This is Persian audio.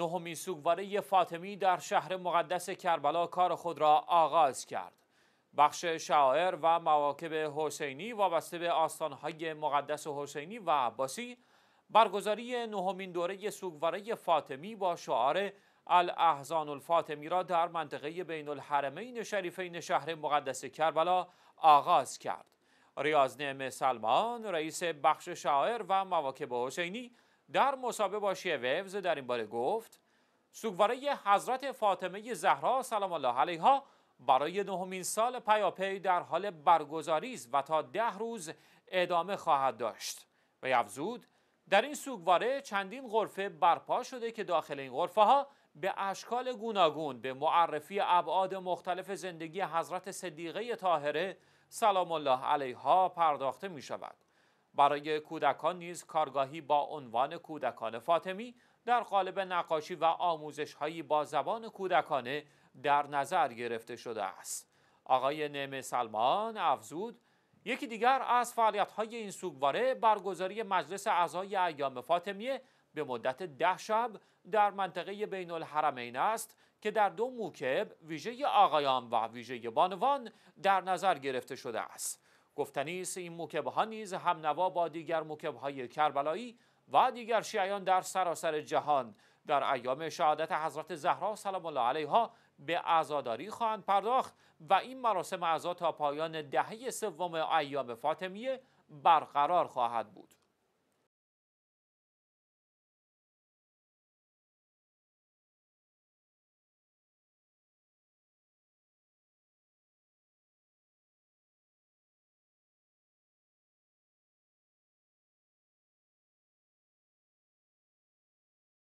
نهمین سوگواره فاطمی در شهر مقدس کربلا کار خود را آغاز کرد. بخش شاعر و مواکب حسینی وابسته به آستانهای مقدس حسینی و عباسی برگزاری نهمین دوره سوگواره فاطمی با شعار الاحزان الفاطمی را در منطقه بین الحرمین شریفین شهر مقدس کربلا آغاز کرد. ریاض نعمه سلمان رئیس بخش شاعر و مواکب حسینی در مصاحبه با شیعه در این باره گفت سوگواره حضرت فاطمه زهرا سلام الله علیها برای نهمین سال پیاپی در حال برگزاری است و تا ده روز ادامه خواهد داشت و افزود در این سوگواره چندین غرفه برپا شده که داخل این غرفه ها به اشکال گوناگون به معرفی ابعاد مختلف زندگی حضرت صدیقه طاهره سلام الله علیها پرداخته می شود برای کودکان نیز کارگاهی با عنوان کودکان فاطمی در قالب نقاشی و آموزش هایی با زبان کودکانه در نظر گرفته شده است. آقای نعمه سلمان افزود یکی دیگر از فعالیت های این سوگواره برگزاری مجلس اعضای ایام فاطمیه به مدت ده شب در منطقه بین الحرمین است که در دو موکب ویژه آقایان و ویژه بانوان در نظر گرفته شده است. گفتنی است این موکب ها نیز هم نوا با دیگر موکب های کربلایی و دیگر شیعیان در سراسر جهان در ایام شهادت حضرت زهرا سلام الله علیها به عزاداری خواهند پرداخت و این مراسم عزا تا پایان دهه سوم ایام فاطمیه برقرار خواهد بود